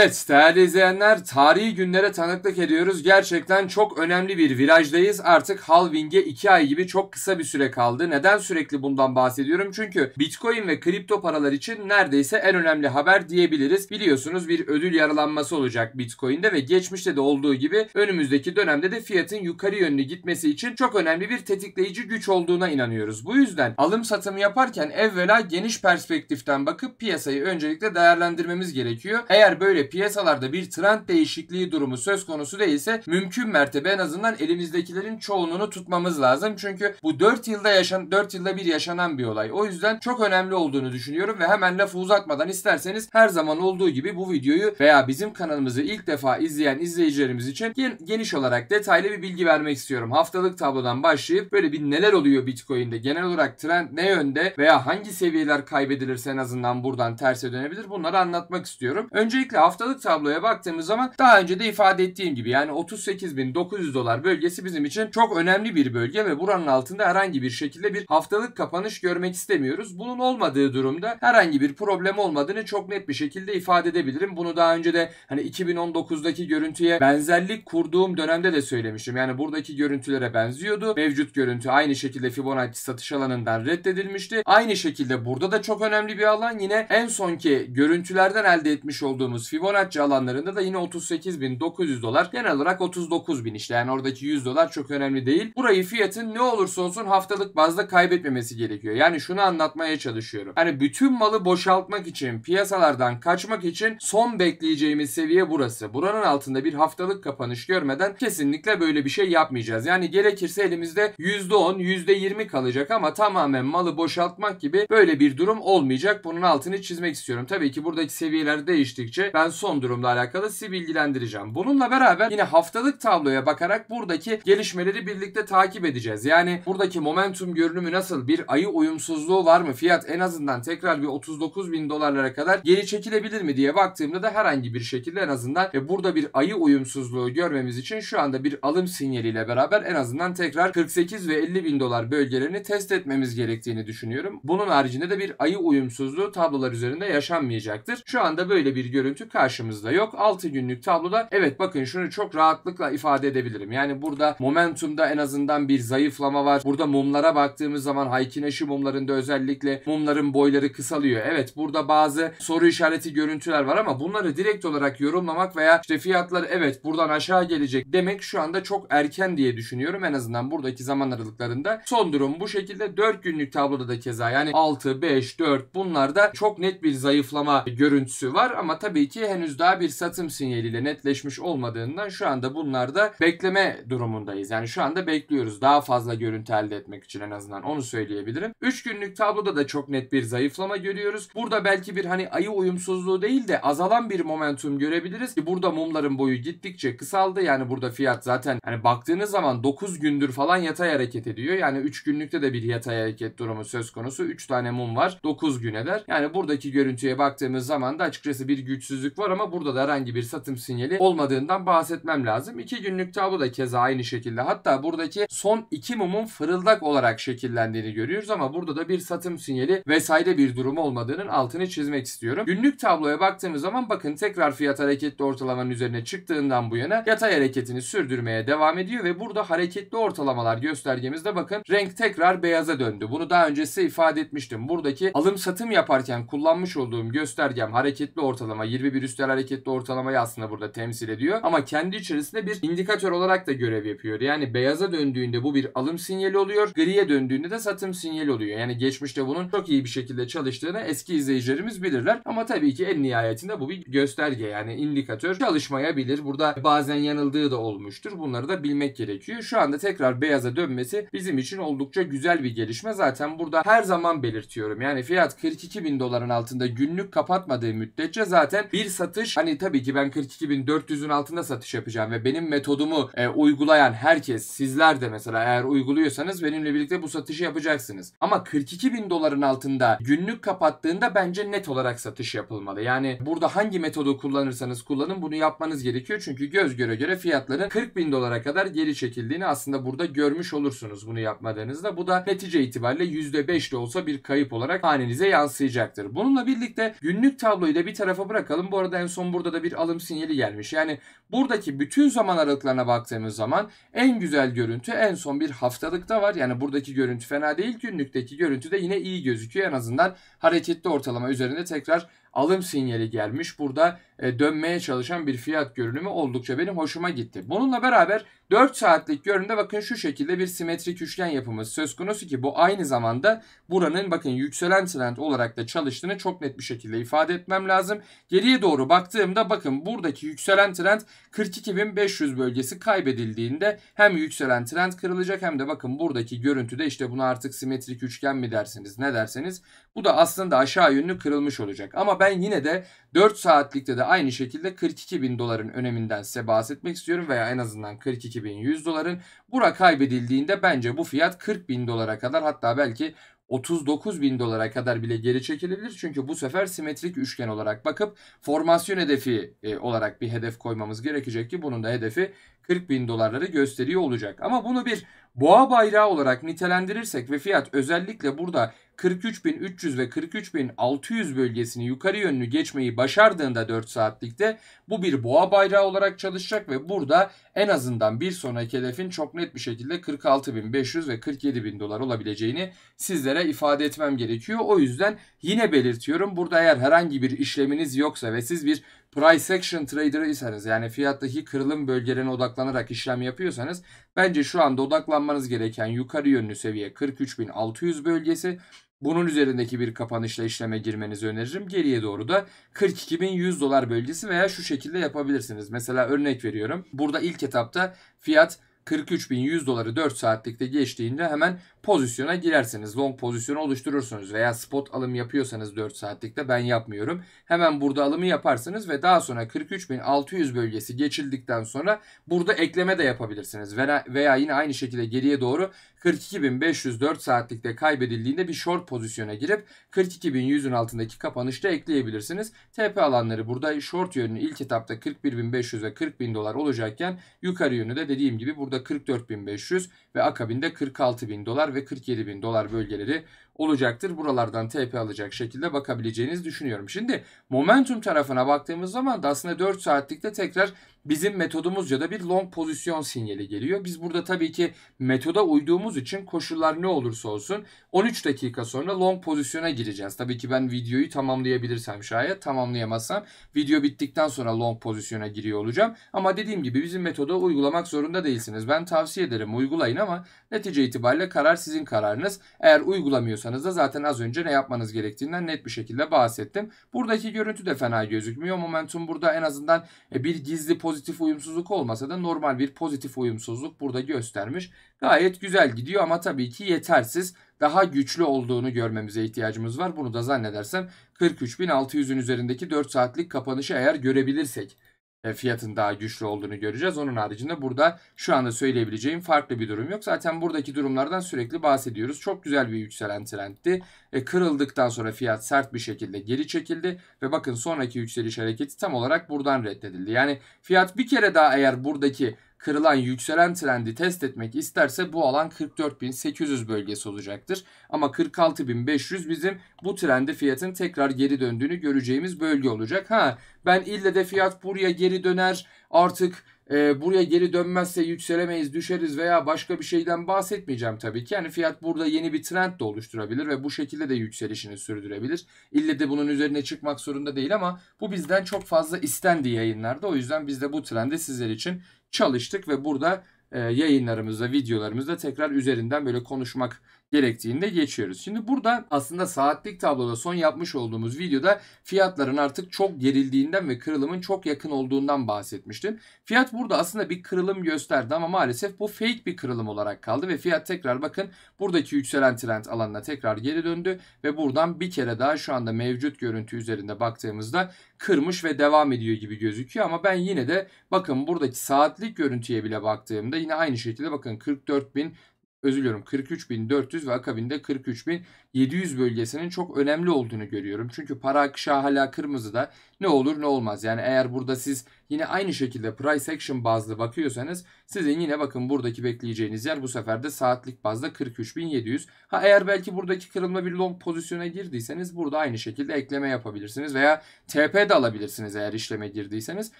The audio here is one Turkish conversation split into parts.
Evet değerli izleyenler tarihi günlere tanıklık ediyoruz. Gerçekten çok önemli bir virajdayız. Artık halving'e 2 ay gibi çok kısa bir süre kaldı. Neden sürekli bundan bahsediyorum? Çünkü bitcoin ve kripto paralar için neredeyse en önemli haber diyebiliriz. Biliyorsunuz bir ödül yaralanması olacak bitcoin'de ve geçmişte de olduğu gibi önümüzdeki dönemde de fiyatın yukarı yönlü gitmesi için çok önemli bir tetikleyici güç olduğuna inanıyoruz. Bu yüzden alım satımı yaparken evvela geniş perspektiften bakıp piyasayı öncelikle değerlendirmemiz gerekiyor. Eğer böyle ve piyasalarda bir trend değişikliği durumu söz konusu değilse mümkün mertebe en azından elimizdekilerin çoğunluğunu tutmamız lazım. Çünkü bu 4 yılda yaşan 4 yılda bir yaşanan bir olay. O yüzden çok önemli olduğunu düşünüyorum ve hemen lafı uzatmadan isterseniz her zaman olduğu gibi bu videoyu veya bizim kanalımızı ilk defa izleyen izleyicilerimiz için geniş olarak detaylı bir bilgi vermek istiyorum. Haftalık tablodan başlayıp böyle bir neler oluyor Bitcoin'de genel olarak trend ne yönde veya hangi seviyeler kaybedilirse en azından buradan terse dönebilir bunları anlatmak istiyorum. Öncelikle hafta haftalık tabloya baktığımız zaman daha önce de ifade ettiğim gibi yani 38.900 dolar bölgesi bizim için çok önemli bir bölge ve buranın altında herhangi bir şekilde bir haftalık kapanış görmek istemiyoruz. Bunun olmadığı durumda herhangi bir problem olmadığını çok net bir şekilde ifade edebilirim. Bunu daha önce de hani 2019'daki görüntüye benzerlik kurduğum dönemde de söylemişim Yani buradaki görüntülere benziyordu. Mevcut görüntü aynı şekilde Fibonacci satış alanından reddedilmişti. Aynı şekilde burada da çok önemli bir alan yine en sonki görüntülerden elde etmiş olduğumuz Fibonacci Fibonacci alanlarında da yine 38.900 dolar. Genel olarak 39.000 işte yani oradaki 100 dolar çok önemli değil. Burayı fiyatın ne olursa olsun haftalık bazda kaybetmemesi gerekiyor. Yani şunu anlatmaya çalışıyorum. Hani bütün malı boşaltmak için piyasalardan kaçmak için son bekleyeceğimiz seviye burası. Buranın altında bir haftalık kapanış görmeden kesinlikle böyle bir şey yapmayacağız. Yani gerekirse elimizde %10, %20 kalacak ama tamamen malı boşaltmak gibi böyle bir durum olmayacak. Bunun altını çizmek istiyorum. Tabii ki buradaki seviyeler değiştikçe ben son durumla alakalı sizi bilgilendireceğim. Bununla beraber yine haftalık tabloya bakarak buradaki gelişmeleri birlikte takip edeceğiz. Yani buradaki momentum görünümü nasıl? Bir ayı uyumsuzluğu var mı? Fiyat en azından tekrar bir 39 bin dolarlara kadar geri çekilebilir mi diye baktığımda da herhangi bir şekilde en azından ve burada bir ayı uyumsuzluğu görmemiz için şu anda bir alım sinyaliyle beraber en azından tekrar 48 ve 50 bin dolar bölgelerini test etmemiz gerektiğini düşünüyorum. Bunun haricinde de bir ayı uyumsuzluğu tablolar üzerinde yaşanmayacaktır. Şu anda böyle bir görüntü karşı karşımızda yok. 6 günlük tabloda evet bakın şunu çok rahatlıkla ifade edebilirim. Yani burada momentumda en azından bir zayıflama var. Burada mumlara baktığımız zaman Haykineşi mumlarında özellikle mumların boyları kısalıyor. Evet burada bazı soru işareti görüntüler var ama bunları direkt olarak yorumlamak veya işte fiyatlar evet buradan aşağı gelecek demek şu anda çok erken diye düşünüyorum. En azından buradaki zaman aralıklarında. Son durum bu şekilde 4 günlük tabloda da keza yani 6, 5, 4 bunlarda çok net bir zayıflama görüntüsü var ama tabii ki henüz henüz daha bir satım sinyaliyle netleşmiş olmadığından şu anda bunlarda bekleme durumundayız. Yani şu anda bekliyoruz daha fazla görüntü elde etmek için en azından onu söyleyebilirim. 3 günlük tabloda da çok net bir zayıflama görüyoruz. Burada belki bir hani ayı uyumsuzluğu değil de azalan bir momentum görebiliriz ki burada mumların boyu gittikçe kısaldı. Yani burada fiyat zaten hani baktığınız zaman 9 gündür falan yatay hareket ediyor. Yani 3 günlükte de bir yatay hareket durumu söz konusu. 3 tane mum var. 9 gün eder. Yani buradaki görüntüye baktığımız zaman da açıkçası bir güçsüzlük var var ama burada da herhangi bir satım sinyali olmadığından bahsetmem lazım. 2 günlük tablo da keza aynı şekilde. Hatta buradaki son 2 mumun fırıldak olarak şekillendiğini görüyoruz ama burada da bir satım sinyali vesaire bir durum olmadığının altını çizmek istiyorum. Günlük tabloya baktığımız zaman bakın tekrar fiyat hareketli ortalamanın üzerine çıktığından bu yana yatay hareketini sürdürmeye devam ediyor ve burada hareketli ortalamalar göstergemizde bakın renk tekrar beyaza döndü. Bunu daha öncesi ifade etmiştim. Buradaki alım satım yaparken kullanmış olduğum göstergem hareketli ortalama 21 üst üstel hareketli ortalamayı aslında burada temsil ediyor. Ama kendi içerisinde bir indikatör olarak da görev yapıyor. Yani beyaza döndüğünde bu bir alım sinyali oluyor. Griye döndüğünde de satım sinyali oluyor. Yani geçmişte bunun çok iyi bir şekilde çalıştığını eski izleyicilerimiz bilirler. Ama tabii ki en nihayetinde bu bir gösterge yani indikatör çalışmayabilir. Burada bazen yanıldığı da olmuştur. Bunları da bilmek gerekiyor. Şu anda tekrar beyaza dönmesi bizim için oldukça güzel bir gelişme. Zaten burada her zaman belirtiyorum. Yani fiyat 42 bin doların altında günlük kapatmadığı müddetçe zaten bir satış satış hani tabii ki ben 42.400'ün altında satış yapacağım ve benim metodumu e, uygulayan herkes sizler de mesela eğer uyguluyorsanız benimle birlikte bu satışı yapacaksınız. Ama 42.000 doların altında günlük kapattığında bence net olarak satış yapılmalı. Yani burada hangi metodu kullanırsanız kullanın bunu yapmanız gerekiyor. Çünkü göz göre göre fiyatların 40.000 dolara kadar geri çekildiğini aslında burada görmüş olursunuz bunu yapmadığınızda. Bu da netice itibariyle %5 de olsa bir kayıp olarak hanenize yansıyacaktır. Bununla birlikte günlük tabloyu da bir tarafa bırakalım. Bu arada arada en son burada da bir alım sinyali gelmiş. Yani buradaki bütün zaman aralıklarına baktığımız zaman en güzel görüntü en son bir haftalıkta var. Yani buradaki görüntü fena değil. Günlükteki görüntü de yine iyi gözüküyor. En azından hareketli ortalama üzerinde tekrar alım sinyali gelmiş. Burada e, dönmeye çalışan bir fiyat görünümü oldukça benim hoşuma gitti. Bununla beraber 4 saatlik görünümde bakın şu şekilde bir simetrik üçgen yapımız söz konusu ki bu aynı zamanda buranın bakın yükselen trend olarak da çalıştığını çok net bir şekilde ifade etmem lazım. Geriye doğru baktığımda bakın buradaki yükselen trend 42.500 bölgesi kaybedildiğinde hem yükselen trend kırılacak hem de bakın buradaki görüntüde işte bunu artık simetrik üçgen mi dersiniz ne derseniz bu da aslında aşağı yönlü kırılmış olacak. Ama ben yine de 4 saatlikte de aynı şekilde 42 bin doların öneminden size bahsetmek istiyorum veya en azından 42 bin 100 doların. Bura kaybedildiğinde bence bu fiyat 40 bin dolara kadar hatta belki 39 bin dolara kadar bile geri çekilebilir. Çünkü bu sefer simetrik üçgen olarak bakıp formasyon hedefi e, olarak bir hedef koymamız gerekecek ki bunun da hedefi 40 bin dolarları gösteriyor olacak. Ama bunu bir boğa bayrağı olarak nitelendirirsek ve fiyat özellikle burada 43.300 ve 43.600 bölgesini yukarı yönlü geçmeyi başardığında 4 saatlikte bu bir boğa bayrağı olarak çalışacak ve burada en azından bir sonraki hedefin çok net bir şekilde 46.500 ve 47.000 dolar olabileceğini sizlere ifade etmem gerekiyor. O yüzden yine belirtiyorum burada eğer herhangi bir işleminiz yoksa ve siz bir price action trader iseniz yani fiyattaki kırılım bölgelerine odaklanarak işlem yapıyorsanız bence şu anda odaklanmanız gereken yukarı yönlü seviye 43.600 bölgesi. Bunun üzerindeki bir kapanışla işleme girmenizi öneririm. Geriye doğru da 42.100 dolar bölgesi veya şu şekilde yapabilirsiniz. Mesela örnek veriyorum. Burada ilk etapta fiyat 43.100 doları 4 saatlikte geçtiğinde hemen pozisyona girersiniz. Long pozisyonu oluşturursunuz veya spot alım yapıyorsanız 4 saatlikte ben yapmıyorum. Hemen burada alımı yaparsınız ve daha sonra 43.600 bölgesi geçildikten sonra burada ekleme de yapabilirsiniz. Veya yine aynı şekilde geriye doğru 42.504 saatlikte kaybedildiğinde bir short pozisyona girip 42.100'ün altındaki kapanışta ekleyebilirsiniz. TP alanları burada short yönü ilk etapta 41.500 ve 40.000 dolar olacakken yukarı yönü de dediğim gibi burada 44.500 ve akabinde 46.000 dolar ve ve 47 bin dolar bölgeleri olacaktır. Buralardan TP alacak şekilde bakabileceğinizi düşünüyorum. Şimdi momentum tarafına baktığımız zaman da aslında 4 saatlikte tekrar bizim metodumuzca da bir long pozisyon sinyali geliyor. Biz burada tabii ki metoda uyduğumuz için koşullar ne olursa olsun 13 dakika sonra long pozisyona gireceğiz. Tabii ki ben videoyu tamamlayabilirsem şayet tamamlayamazsam video bittikten sonra long pozisyona giriyor olacağım. Ama dediğim gibi bizim metoda uygulamak zorunda değilsiniz. Ben tavsiye ederim uygulayın ama netice itibariyle karar sizin kararınız. Eğer uygulamıyorsanız yapacaksanız da zaten az önce ne yapmanız gerektiğinden net bir şekilde bahsettim. Buradaki görüntü de fena gözükmüyor. Momentum burada en azından e, bir gizli pozitif uyumsuzluk olmasa da normal bir pozitif uyumsuzluk burada göstermiş. Gayet güzel gidiyor ama tabii ki yetersiz daha güçlü olduğunu görmemize ihtiyacımız var. Bunu da zannedersem 43.600'ün üzerindeki 4 saatlik kapanışı eğer görebilirsek e, fiyatın daha güçlü olduğunu göreceğiz. Onun haricinde burada şu anda söyleyebileceğim farklı bir durum yok. Zaten buradaki durumlardan sürekli bahsediyoruz. Çok güzel bir yükselen trendti. E, kırıldıktan sonra fiyat sert bir şekilde geri çekildi ve bakın sonraki yükseliş hareketi tam olarak buradan reddedildi. Yani fiyat bir kere daha eğer buradaki kırılan yükselen trendi test etmek isterse bu alan 44.800 bölgesi olacaktır. Ama 46.500 bizim bu trendi fiyatın tekrar geri döndüğünü göreceğimiz bölge olacak. Ha ben ille de fiyat buraya geri döner artık e, buraya geri dönmezse yükselemeyiz, düşeriz veya başka bir şeyden bahsetmeyeceğim tabii ki. Yani fiyat burada yeni bir trend de oluşturabilir ve bu şekilde de yükselişini sürdürebilir. İlle de bunun üzerine çıkmak zorunda değil ama bu bizden çok fazla istendi yayınlarda. O yüzden biz de bu trendi sizler için çalıştık ve burada e, yayınlarımızda, videolarımızda tekrar üzerinden böyle konuşmak gerektiğinde geçiyoruz. Şimdi burada aslında saatlik tabloda son yapmış olduğumuz videoda fiyatların artık çok gerildiğinden ve kırılımın çok yakın olduğundan bahsetmiştim. Fiyat burada aslında bir kırılım gösterdi ama maalesef bu fake bir kırılım olarak kaldı ve fiyat tekrar bakın buradaki yükselen trend alanına tekrar geri döndü ve buradan bir kere daha şu anda mevcut görüntü üzerinde baktığımızda kırmış ve devam ediyor gibi gözüküyor ama ben yine de bakın buradaki saatlik görüntüye bile baktığımda yine aynı şekilde bakın 44 bin özür diliyorum 43.400 ve akabinde 43.000 700 bölgesinin çok önemli olduğunu görüyorum. Çünkü para akışı hala kırmızıda ne olur ne olmaz. Yani eğer burada siz yine aynı şekilde price action bazlı bakıyorsanız sizin yine bakın buradaki bekleyeceğiniz yer bu sefer de saatlik bazda 43.700. Ha eğer belki buradaki kırılma bir long pozisyona girdiyseniz burada aynı şekilde ekleme yapabilirsiniz veya TP de alabilirsiniz eğer işleme girdiyseniz.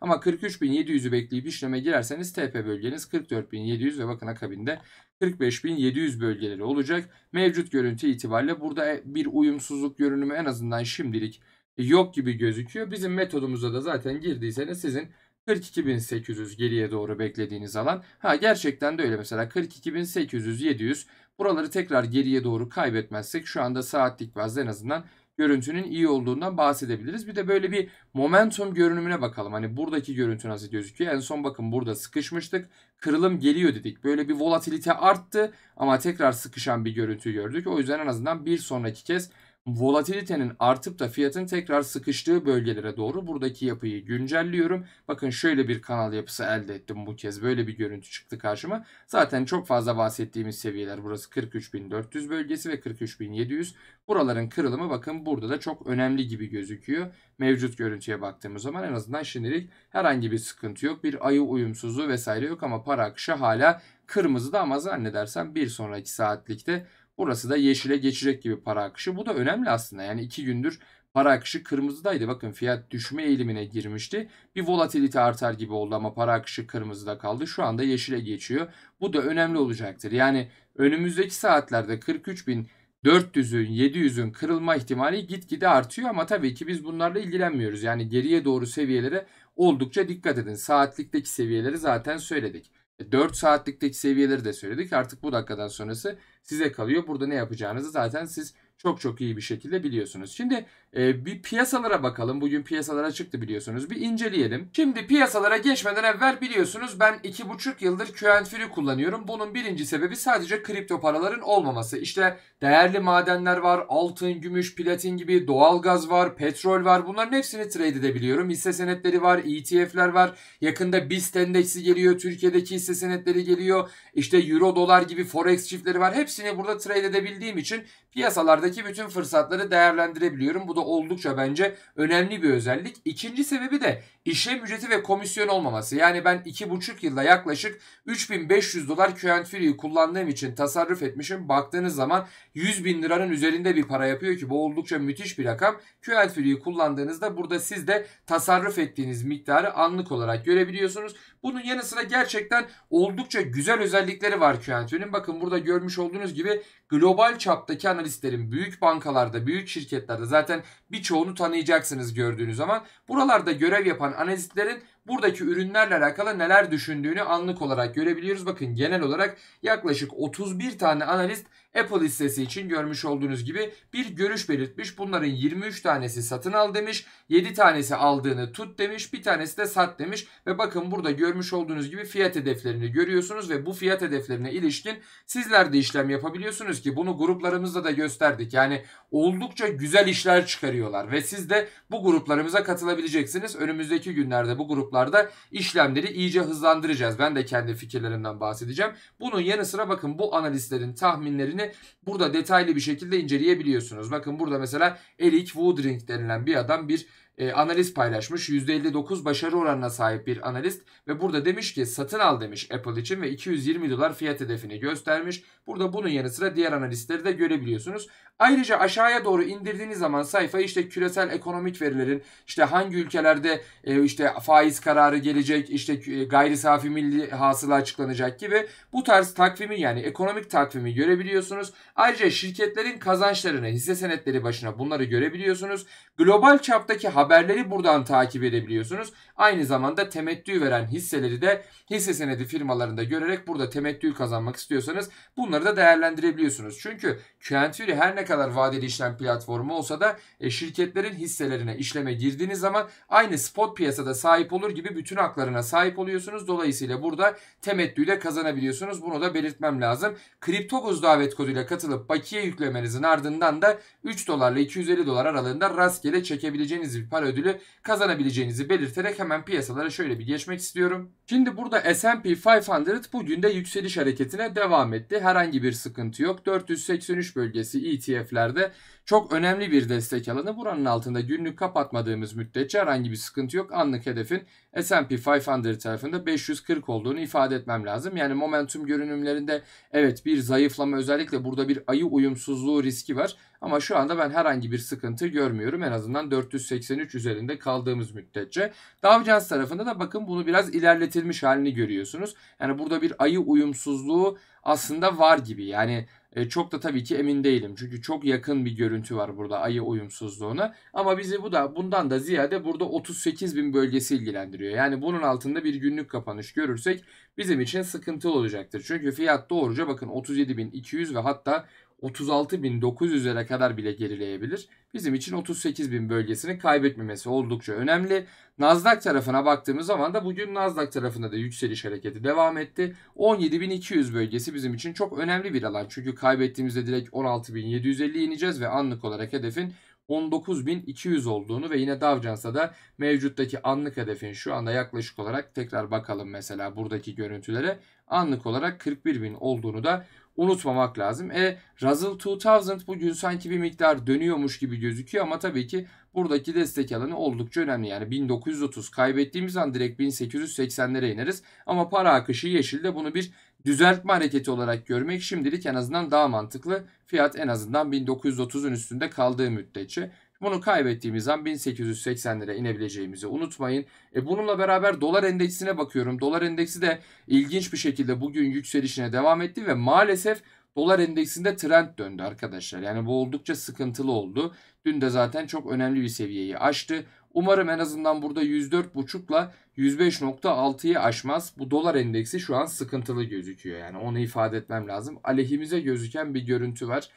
Ama 43.700'ü bekleyip işleme girerseniz TP bölgeniz 44.700 ve bakın akabinde 45.700 bölgeleri olacak. Mevcut görüntü itibariyle ihtimalle burada e, bir uyumsuzluk görünümü en azından şimdilik yok gibi gözüküyor. Bizim metodumuza da zaten girdiyseniz sizin 42.800 geriye doğru beklediğiniz alan. Ha gerçekten de öyle mesela 42.800 700 buraları tekrar geriye doğru kaybetmezsek şu anda saatlik bazda en azından görüntünün iyi olduğundan bahsedebiliriz. Bir de böyle bir momentum görünümüne bakalım. Hani buradaki görüntü nasıl gözüküyor? En son bakın burada sıkışmıştık. Kırılım geliyor dedik. Böyle bir volatilite arttı ama tekrar sıkışan bir görüntü gördük. O yüzden en azından bir sonraki kez volatilitenin artıp da fiyatın tekrar sıkıştığı bölgelere doğru buradaki yapıyı güncelliyorum. Bakın şöyle bir kanal yapısı elde ettim bu kez. Böyle bir görüntü çıktı karşıma. Zaten çok fazla bahsettiğimiz seviyeler burası 43.400 bölgesi ve 43.700. Buraların kırılımı bakın burada da çok önemli gibi gözüküyor. Mevcut görüntüye baktığımız zaman en azından şimdilik herhangi bir sıkıntı yok. Bir ayı uyumsuzluğu vesaire yok ama para akışı hala kırmızıda ama zannedersem bir sonraki saatlikte Burası da yeşile geçecek gibi para akışı. Bu da önemli aslında. Yani iki gündür para akışı kırmızıdaydı. Bakın fiyat düşme eğilimine girmişti. Bir volatilite artar gibi oldu ama para akışı kırmızıda kaldı. Şu anda yeşile geçiyor. Bu da önemli olacaktır. Yani önümüzdeki saatlerde 43.400'ün, 700'ün kırılma ihtimali gitgide artıyor ama tabii ki biz bunlarla ilgilenmiyoruz. Yani geriye doğru seviyelere oldukça dikkat edin. Saatlikteki seviyeleri zaten söyledik. 4 e, saatlikteki seviyeleri de söyledik. Artık bu dakikadan sonrası size kalıyor. Burada ne yapacağınızı zaten siz çok çok iyi bir şekilde biliyorsunuz. Şimdi e, bir piyasalara bakalım. Bugün piyasalara çıktı biliyorsunuz. Bir inceleyelim. Şimdi piyasalara geçmeden evvel biliyorsunuz ben 2,5 yıldır QNFR'i kullanıyorum. Bunun birinci sebebi sadece kripto paraların olmaması. İşte değerli madenler var, altın, gümüş, platin gibi doğalgaz var, petrol var. Bunların hepsini trade edebiliyorum. Hisse senetleri var, ETF'ler var. Yakında BIST endeksi geliyor, Türkiye'deki hisse senetleri geliyor. İşte euro dolar gibi forex çiftleri var. Hepsini burada trade edebildiğim için piyasalardaki bütün fırsatları değerlendirebiliyorum. Bu bu oldukça bence önemli bir özellik. İkinci sebebi de işlem ücreti ve komisyon olmaması. Yani ben 2,5 yılda yaklaşık 3500 dolar Q&Q kullandığım için tasarruf etmişim. Baktığınız zaman 100 bin liranın üzerinde bir para yapıyor ki bu oldukça müthiş bir rakam. Q&Q kullandığınızda burada siz de tasarruf ettiğiniz miktarı anlık olarak görebiliyorsunuz. Bunun yanı sıra gerçekten oldukça güzel özellikleri var Q&Q'nin. Bakın burada görmüş olduğunuz gibi global çaptaki analistlerin büyük bankalarda, büyük şirketlerde zaten birçoğunu tanıyacaksınız gördüğünüz zaman. Buralarda görev yapan analistlerin buradaki ürünlerle alakalı neler düşündüğünü anlık olarak görebiliyoruz. Bakın genel olarak yaklaşık 31 tane analist Apple hissesi için görmüş olduğunuz gibi bir görüş belirtmiş. Bunların 23 tanesi satın al demiş. 7 tanesi aldığını tut demiş. Bir tanesi de sat demiş. Ve bakın burada görmüş olduğunuz gibi fiyat hedeflerini görüyorsunuz ve bu fiyat hedeflerine ilişkin sizler de işlem yapabiliyorsunuz ki bunu gruplarımızda da gösterdik. Yani oldukça güzel işler çıkarıyorlar ve siz de bu gruplarımıza katılabileceksiniz. Önümüzdeki günlerde bu gruplarda işlemleri iyice hızlandıracağız. Ben de kendi fikirlerimden bahsedeceğim. Bunun yanı sıra bakın bu analistlerin tahminlerini burada detaylı bir şekilde inceleyebiliyorsunuz. Bakın burada mesela Eric Woodring denilen bir adam bir e, analiz paylaşmış. %59 başarı oranına sahip bir analist ve burada demiş ki satın al demiş Apple için ve 220 dolar fiyat hedefini göstermiş. Burada bunun yanı sıra diğer analistleri de görebiliyorsunuz. Ayrıca aşağıya doğru indirdiğiniz zaman sayfa işte küresel ekonomik verilerin işte hangi ülkelerde e, işte faiz kararı gelecek, işte e, gayri safi milli hasıla açıklanacak gibi bu tarz takvimi yani ekonomik takvimi görebiliyorsunuz. Ayrıca şirketlerin kazançlarını, hisse senetleri başına bunları görebiliyorsunuz. Global çaptaki haber Haberleri buradan takip edebiliyorsunuz. Aynı zamanda temettü veren hisseleri de hisse senedi firmalarında görerek burada temettü kazanmak istiyorsanız bunları da değerlendirebiliyorsunuz. Çünkü Quantfury her ne kadar vadeli işlem platformu olsa da e, şirketlerin hisselerine işleme girdiğiniz zaman aynı spot piyasada sahip olur gibi bütün haklarına sahip oluyorsunuz. Dolayısıyla burada temettüyle kazanabiliyorsunuz. Bunu da belirtmem lazım. Kriptoguz davet koduyla katılıp bakiye yüklemenizin ardından da 3 dolarla 250 dolar aralığında rastgele çekebileceğiniz bir para ödülü kazanabileceğinizi belirterek hemen piyasalara şöyle bir geçmek istiyorum. Şimdi burada S&P 500 bugün de yükseliş hareketine devam etti. Herhangi bir sıkıntı yok. 483 bölgesi ETF'lerde çok önemli bir destek alanı. Buranın altında günlük kapatmadığımız müddetçe herhangi bir sıkıntı yok. Anlık hedefin S&P 500 tarafında 540 olduğunu ifade etmem lazım. Yani momentum görünümlerinde evet bir zayıflama özellikle burada bir ayı uyumsuzluğu riski var. Ama şu anda ben herhangi bir sıkıntı görmüyorum. En azından 483 üzerinde kaldığımız müddetçe. Davcans tarafında da bakın bunu biraz ilerletilmiş halini görüyorsunuz. Yani burada bir ayı uyumsuzluğu aslında var gibi. Yani e, çok da tabii ki emin değilim. Çünkü çok yakın bir görüntü var burada ayı uyumsuzluğuna. Ama bizi bu da bundan da ziyade burada 38 bin bölgesi ilgilendiriyor. Yani bunun altında bir günlük kapanış görürsek bizim için sıkıntılı olacaktır. Çünkü fiyat doğruca bakın 37.200 ve hatta 36.900'lere kadar bile gerileyebilir. Bizim için 38.000 bölgesini kaybetmemesi oldukça önemli. Nasdaq tarafına baktığımız zaman da bugün Nasdaq tarafında da yükseliş hareketi devam etti. 17.200 bölgesi bizim için çok önemli bir alan. Çünkü kaybettiğimizde direkt 16.750 ineceğiz ve anlık olarak hedefin 19.200 olduğunu ve yine Dow Jones'a da mevcuttaki anlık hedefin şu anda yaklaşık olarak tekrar bakalım mesela buradaki görüntülere anlık olarak 41.000 olduğunu da unutmamak lazım. E Russell 2000 bugün sanki bir miktar dönüyormuş gibi gözüküyor ama tabii ki buradaki destek alanı oldukça önemli. Yani 1930 kaybettiğimiz an direkt 1880'lere ineriz ama para akışı yeşilde bunu bir düzeltme hareketi olarak görmek şimdilik en azından daha mantıklı. Fiyat en azından 1930'un üstünde kaldığı müddetçe bunu kaybettiğimiz an 1880 lira inebileceğimizi unutmayın. E bununla beraber dolar endeksine bakıyorum. Dolar endeksi de ilginç bir şekilde bugün yükselişine devam etti ve maalesef dolar endeksinde trend döndü arkadaşlar. Yani bu oldukça sıkıntılı oldu. Dün de zaten çok önemli bir seviyeyi aştı. Umarım en azından burada 104.5 ile 105.6'yı aşmaz. Bu dolar endeksi şu an sıkıntılı gözüküyor. Yani onu ifade etmem lazım. Aleyhimize gözüken bir görüntü var.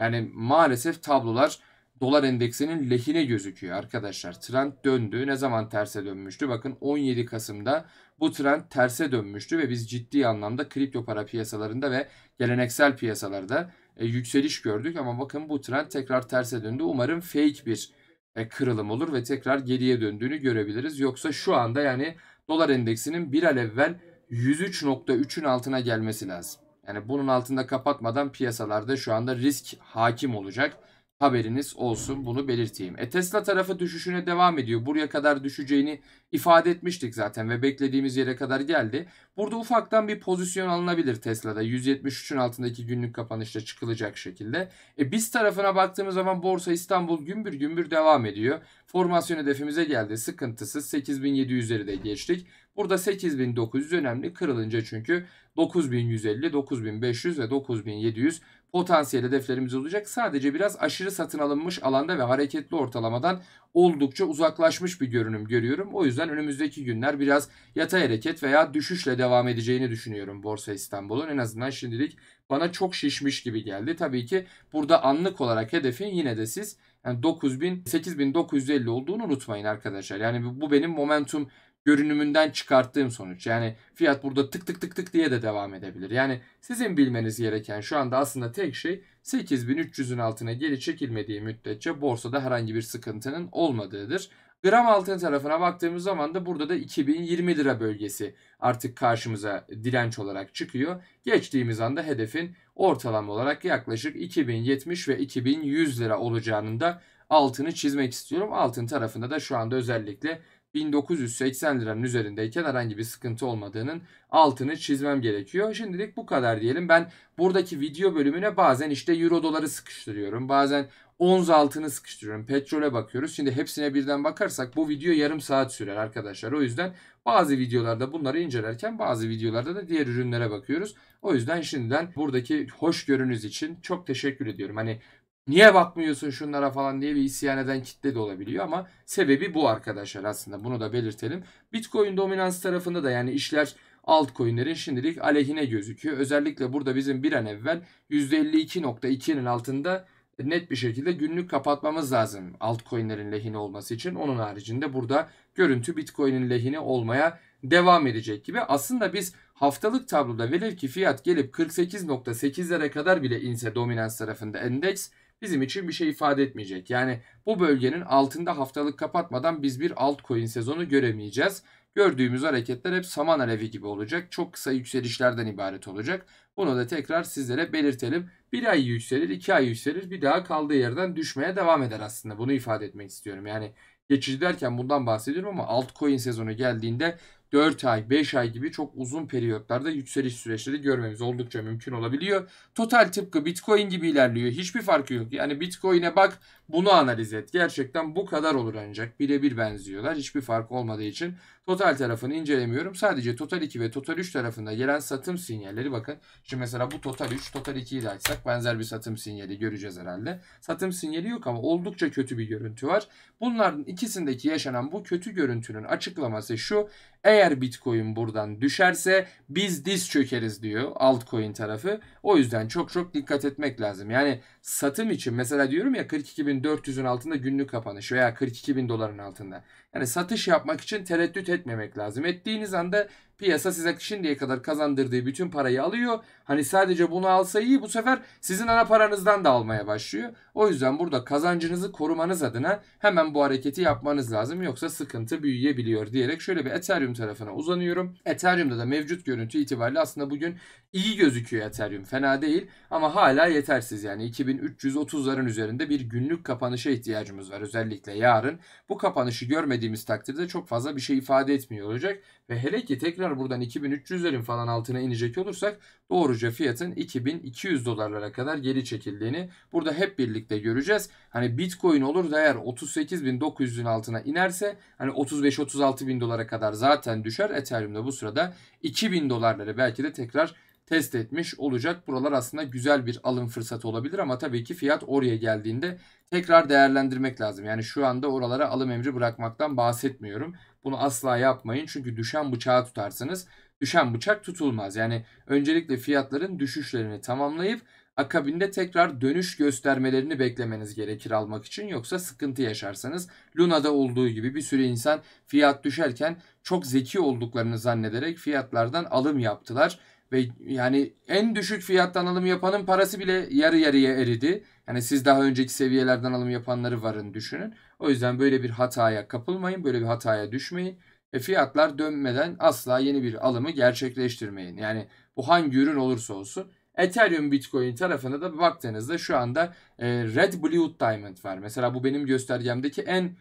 Yani maalesef tablolar dolar endeksinin lehine gözüküyor arkadaşlar. Trend döndü. Ne zaman terse dönmüştü? Bakın 17 Kasım'da bu trend terse dönmüştü ve biz ciddi anlamda kripto para piyasalarında ve geleneksel piyasalarda e, yükseliş gördük ama bakın bu trend tekrar terse döndü. Umarım fake bir e, kırılım olur ve tekrar geriye döndüğünü görebiliriz. Yoksa şu anda yani dolar endeksinin bir al evvel 103.3'ün altına gelmesi lazım. Yani bunun altında kapatmadan piyasalarda şu anda risk hakim olacak haberiniz olsun bunu belirteyim. E Tesla tarafı düşüşüne devam ediyor. Buraya kadar düşeceğini ifade etmiştik zaten ve beklediğimiz yere kadar geldi. Burada ufaktan bir pozisyon alınabilir Tesla'da. 173'ün altındaki günlük kapanışta çıkılacak şekilde. E biz tarafına baktığımız zaman Borsa İstanbul gümbür gümbür devam ediyor. Formasyon hedefimize geldi. Sıkıntısız 8700'leri de geçtik. Burada 8900 önemli kırılınca çünkü 9150, 9500 ve 9700 potansiyel hedeflerimiz olacak. Sadece biraz aşırı satın alınmış alanda ve hareketli ortalamadan oldukça uzaklaşmış bir görünüm görüyorum. O yüzden önümüzdeki günler biraz yatay hareket veya düşüşle devam edeceğini düşünüyorum Borsa İstanbul'un. En azından şimdilik bana çok şişmiş gibi geldi. Tabii ki burada anlık olarak hedefin yine de siz yani 9000 8950 olduğunu unutmayın arkadaşlar. Yani bu benim momentum görünümünden çıkarttığım sonuç. Yani fiyat burada tık tık tık tık diye de devam edebilir. Yani sizin bilmeniz gereken şu anda aslında tek şey 8300'ün altına geri çekilmediği müddetçe borsada herhangi bir sıkıntının olmadığıdır. Gram altın tarafına baktığımız zaman da burada da 2020 lira bölgesi artık karşımıza direnç olarak çıkıyor. Geçtiğimiz anda hedefin ortalama olarak yaklaşık 2070 ve 2100 lira olacağının da altını çizmek istiyorum. Altın tarafında da şu anda özellikle 1980 liranın üzerindeyken herhangi bir sıkıntı olmadığının altını çizmem gerekiyor. Şimdilik bu kadar diyelim. Ben buradaki video bölümüne bazen işte euro doları sıkıştırıyorum. Bazen onz altını sıkıştırıyorum. Petrole bakıyoruz. Şimdi hepsine birden bakarsak bu video yarım saat sürer arkadaşlar. O yüzden bazı videolarda bunları incelerken bazı videolarda da diğer ürünlere bakıyoruz. O yüzden şimdiden buradaki hoşgörünüz için çok teşekkür ediyorum. Hani Niye bakmıyorsun şunlara falan diye bir isyan eden kitle de olabiliyor ama sebebi bu arkadaşlar aslında bunu da belirtelim. Bitcoin dominans tarafında da yani işler altcoin'lerin şimdilik aleyhine gözüküyor. Özellikle burada bizim bir an evvel %52.2'nin altında net bir şekilde günlük kapatmamız lazım altcoin'lerin lehine olması için. Onun haricinde burada görüntü Bitcoin'in lehine olmaya devam edecek gibi. Aslında biz haftalık tabloda verir ki fiyat gelip 48.8'lere kadar bile inse dominans tarafında endeks bizim için bir şey ifade etmeyecek. Yani bu bölgenin altında haftalık kapatmadan biz bir altcoin sezonu göremeyeceğiz. Gördüğümüz hareketler hep saman alevi gibi olacak. Çok kısa yükselişlerden ibaret olacak. Bunu da tekrar sizlere belirtelim. Bir ay yükselir, iki ay yükselir, bir daha kaldığı yerden düşmeye devam eder aslında. Bunu ifade etmek istiyorum. Yani geçici derken bundan bahsediyorum ama altcoin sezonu geldiğinde 4 ay, 5 ay gibi çok uzun periyotlarda yükseliş süreçleri görmemiz oldukça mümkün olabiliyor. Total tıpkı Bitcoin gibi ilerliyor. Hiçbir farkı yok. Yani Bitcoin'e bak bunu analiz et. Gerçekten bu kadar olur ancak. Birebir benziyorlar. Hiçbir fark olmadığı için total tarafını incelemiyorum. Sadece total 2 ve total 3 tarafında gelen satım sinyalleri bakın. Şimdi mesela bu total 3, total 2'yi de açsak benzer bir satım sinyali göreceğiz herhalde. Satım sinyali yok ama oldukça kötü bir görüntü var. Bunların ikisindeki yaşanan bu kötü görüntünün açıklaması şu. Eğer Bitcoin buradan düşerse biz diz çökeriz diyor altcoin tarafı. O yüzden çok çok dikkat etmek lazım. Yani satım için mesela diyorum ya 42.400'ün altında günlük kapanış veya 42.000 doların altında. Yani satış yapmak için tereddüt etmemek lazım. Ettiğiniz anda piyasa size şimdiye kadar kazandırdığı bütün parayı alıyor. Hani sadece bunu alsa iyi bu sefer sizin ana paranızdan da almaya başlıyor. O yüzden burada kazancınızı korumanız adına hemen bu hareketi yapmanız lazım. Yoksa sıkıntı büyüyebiliyor diyerek şöyle bir Ethereum tarafına uzanıyorum. Ethereum'da da mevcut görüntü itibariyle aslında bugün iyi gözüküyor Ethereum fena değil ama hala yetersiz yani 2330'ların üzerinde bir günlük kapanışa ihtiyacımız var özellikle yarın. Bu kapanışı görmediğimiz takdirde çok fazla bir şey ifade etmiyor olacak ve hele ki tekrar buradan 2300'lerin falan altına inecek olursak doğruca fiyatın 2200 dolarlara kadar geri çekildiğini burada hep birlikte göreceğiz. Hani Bitcoin olur da eğer 38.900'ün altına inerse hani 35-36 bin dolara kadar zaten düşer. Ethereum'da bu sırada 2000 dolarları belki de tekrar test etmiş olacak. Buralar aslında güzel bir alım fırsatı olabilir ama tabii ki fiyat oraya geldiğinde tekrar değerlendirmek lazım. Yani şu anda oralara alım emri bırakmaktan bahsetmiyorum. Bunu asla yapmayın çünkü düşen bıçağı tutarsınız. Düşen bıçak tutulmaz. Yani öncelikle fiyatların düşüşlerini tamamlayıp akabinde tekrar dönüş göstermelerini beklemeniz gerekir almak için yoksa sıkıntı yaşarsanız Luna'da olduğu gibi bir sürü insan fiyat düşerken çok zeki olduklarını zannederek fiyatlardan alım yaptılar ve yani en düşük fiyattan alım yapanın parası bile yarı yarıya eridi. Yani siz daha önceki seviyelerden alım yapanları varın düşünün. O yüzden böyle bir hataya kapılmayın, böyle bir hataya düşmeyin. Ve fiyatlar dönmeden asla yeni bir alımı gerçekleştirmeyin. Yani bu hangi ürün olursa olsun. Ethereum Bitcoin tarafına da baktığınızda şu anda e, Red Blue Diamond var. Mesela bu benim göstergemdeki en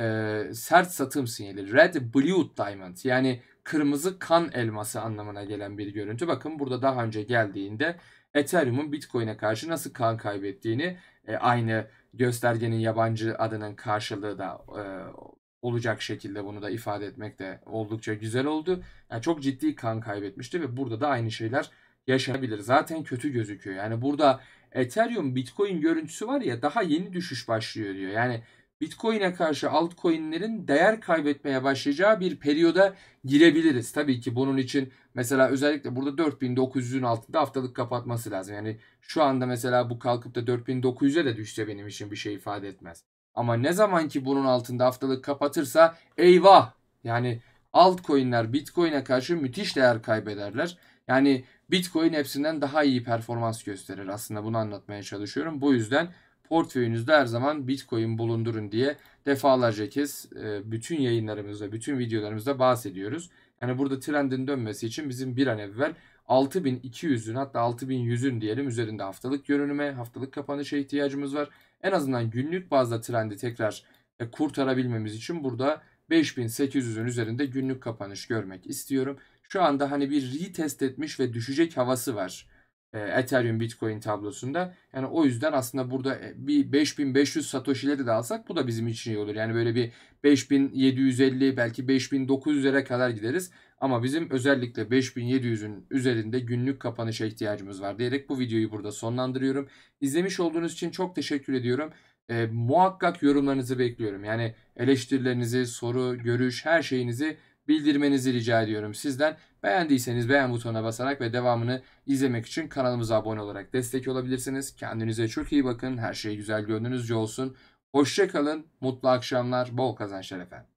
e, sert satım sinyali. Red Blue Diamond yani kırmızı kan elması anlamına gelen bir görüntü. Bakın burada daha önce geldiğinde Ethereum'un Bitcoin'e karşı nasıl kan kaybettiğini e, aynı göstergenin yabancı adının karşılığı da e, olacak şekilde bunu da ifade etmek de oldukça güzel oldu. Yani çok ciddi kan kaybetmişti ve burada da aynı şeyler yaşanabilir. Zaten kötü gözüküyor. Yani burada Ethereum Bitcoin görüntüsü var ya daha yeni düşüş başlıyor diyor. Yani Bitcoin'e karşı altcoin'lerin değer kaybetmeye başlayacağı bir periyoda girebiliriz. Tabii ki bunun için mesela özellikle burada 4900'ün altında haftalık kapatması lazım. Yani şu anda mesela bu kalkıp da 4900'e de düşse benim için bir şey ifade etmez. Ama ne zaman ki bunun altında haftalık kapatırsa eyvah yani altcoin'ler Bitcoin'e karşı müthiş değer kaybederler. Yani Bitcoin hepsinden daha iyi performans gösterir aslında bunu anlatmaya çalışıyorum. Bu yüzden portföyünüzde her zaman Bitcoin bulundurun diye defalarca kez e, bütün yayınlarımızda, bütün videolarımızda bahsediyoruz. Yani burada trendin dönmesi için bizim bir an evvel 6200'ün hatta 6100'ün diyelim üzerinde haftalık görünüme, haftalık kapanışa ihtiyacımız var. En azından günlük bazda trendi tekrar e, kurtarabilmemiz için burada 5800'ün üzerinde günlük kapanış görmek istiyorum. Şu anda hani bir retest etmiş ve düşecek havası var. E, Ethereum Bitcoin tablosunda. Yani o yüzden aslında burada e, bir 5500 satoshileri de alsak bu da bizim için iyi olur. Yani böyle bir 5750 belki 5900'lere kadar gideriz. Ama bizim özellikle 5700'ün üzerinde günlük kapanışa ihtiyacımız var diyerek bu videoyu burada sonlandırıyorum. İzlemiş olduğunuz için çok teşekkür ediyorum. E, muhakkak yorumlarınızı bekliyorum. Yani eleştirilerinizi, soru, görüş her şeyinizi bildirmenizi rica ediyorum sizden. Beğendiyseniz beğen butonuna basarak ve devamını izlemek için kanalımıza abone olarak destek olabilirsiniz. Kendinize çok iyi bakın. Her şey güzel gönlünüzce olsun. Hoşçakalın. Mutlu akşamlar. Bol kazançlar efendim.